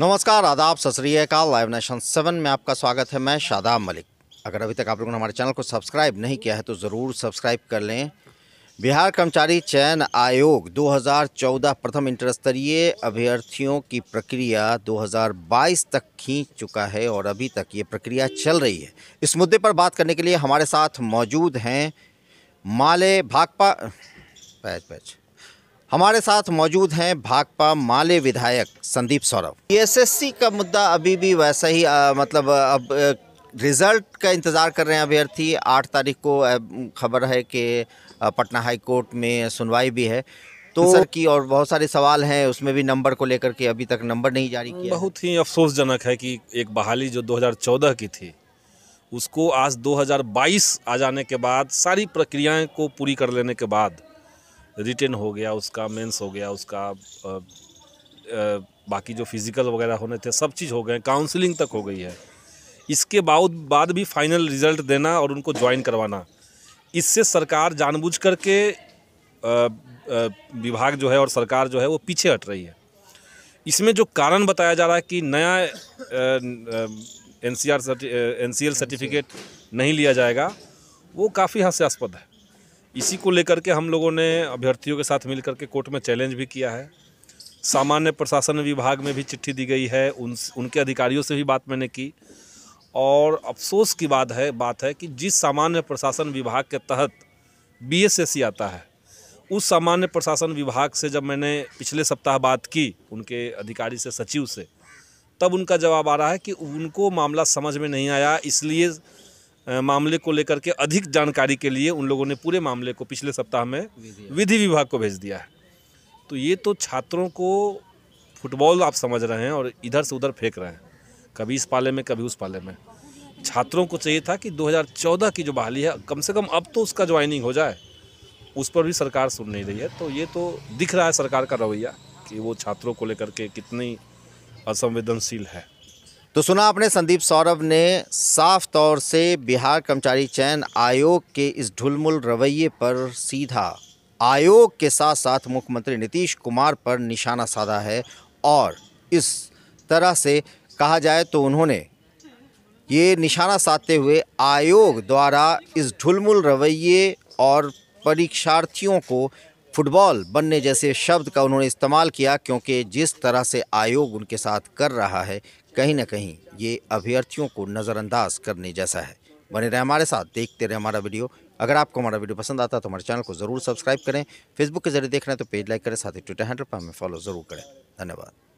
नमस्कार आदाब सत श्रीकाल लाइव नेशन सेवन में आपका स्वागत है मैं शादाब मलिक अगर अभी तक आप लोगों ने हमारे चैनल को सब्सक्राइब नहीं किया है तो ज़रूर सब्सक्राइब कर लें बिहार कर्मचारी चयन आयोग 2014 प्रथम इंटर स्तरीय अभ्यर्थियों की प्रक्रिया 2022 तक खींच चुका है और अभी तक ये प्रक्रिया चल रही है इस मुद्दे पर बात करने के लिए हमारे साथ मौजूद हैं माले भाकपा पैच पैच हमारे साथ मौजूद हैं भाकपा माले विधायक संदीप सौरभ पी का मुद्दा अभी भी वैसा ही आ, मतलब अब रिजल्ट का इंतज़ार कर रहे हैं अभ्यर्थी आठ तारीख को खबर है कि पटना हाई कोर्ट में सुनवाई भी है तो, तो सर की और बहुत सारे सवाल हैं उसमें भी नंबर को लेकर के अभी तक नंबर नहीं जारी किया बहुत ही अफसोसजनक है कि एक बहाली जो 2014 की थी उसको आज 2022 आ जाने के बाद सारी प्रक्रियाएं को पूरी कर लेने के बाद रिटेन हो गया उसका मेंस हो गया उसका आ, आ, बाकी जो फिज़िकल वगैरह होने थे सब चीज़ हो गए काउंसलिंग तक हो गई है इसके बाद बाद भी फाइनल रिज़ल्ट देना और उनको ज्वाइन करवाना इससे सरकार जानबूझ करके विभाग जो है और सरकार जो है वो पीछे हट रही है इसमें जो कारण बताया जा रहा है कि नया N C R N certificate नहीं लिया जाएगा वो काफ़ी हास्यास्पद है इसी को लेकर के हम लोगों ने अभ्यर्थियों के साथ मिल के कोर्ट में चैलेंज भी किया है सामान्य प्रशासन विभाग में भी चिट्ठी दी गई है उन उनके अधिकारियों से भी बात मैंने की और अफसोस की बात है बात है कि जिस सामान्य प्रशासन विभाग के तहत बी आता है उस सामान्य प्रशासन विभाग से जब मैंने पिछले सप्ताह बात की उनके अधिकारी से सचिव से तब उनका जवाब आ रहा है कि उनको मामला समझ में नहीं आया इसलिए मामले को लेकर के अधिक जानकारी के लिए उन लोगों ने पूरे मामले को पिछले सप्ताह में विधि विभाग को भेज दिया है तो ये तो छात्रों को फुटबॉल आप समझ रहे हैं और इधर से उधर फेंक रहे हैं कभी इस पाले में कभी उस पाले में छात्रों को चाहिए था कि 2014 की जो बहाली है कम से कम अब तो उसका ज्वाइनिंग हो जाए उस पर भी सरकार सुन नहीं रही है तो ये तो दिख रहा है सरकार का रवैया कि वो छात्रों को लेकर के कितनी असंवेदनशील है तो सुना आपने संदीप सौरभ ने साफ तौर से बिहार कर्मचारी चयन आयोग के इस ढुलमुल रवैये पर सीधा आयोग के साथ साथ मुख्यमंत्री नीतीश कुमार पर निशाना साधा है और इस तरह से कहा जाए तो उन्होंने ये निशाना साधते हुए आयोग द्वारा इस ढुलमुल रवैये और परीक्षार्थियों को फुटबॉल बनने जैसे शब्द का उन्होंने इस्तेमाल किया क्योंकि जिस तरह से आयोग उनके साथ कर रहा है कहीं ना कहीं ये अभ्यर्थियों को नज़रअंदाज करने जैसा है बने रहे हमारे साथ देखते रहे हमारा वीडियो अगर आपको हमारा वीडियो पसंद आता है तो हमारे चैनल को ज़रूर सब्सक्राइब करें फेसबुक के जरिए देख रहे हैं तो पेज लाइक करें साथ ही ट्विटर हैंडल पर हमें फॉलो ज़रूर करें धन्यवाद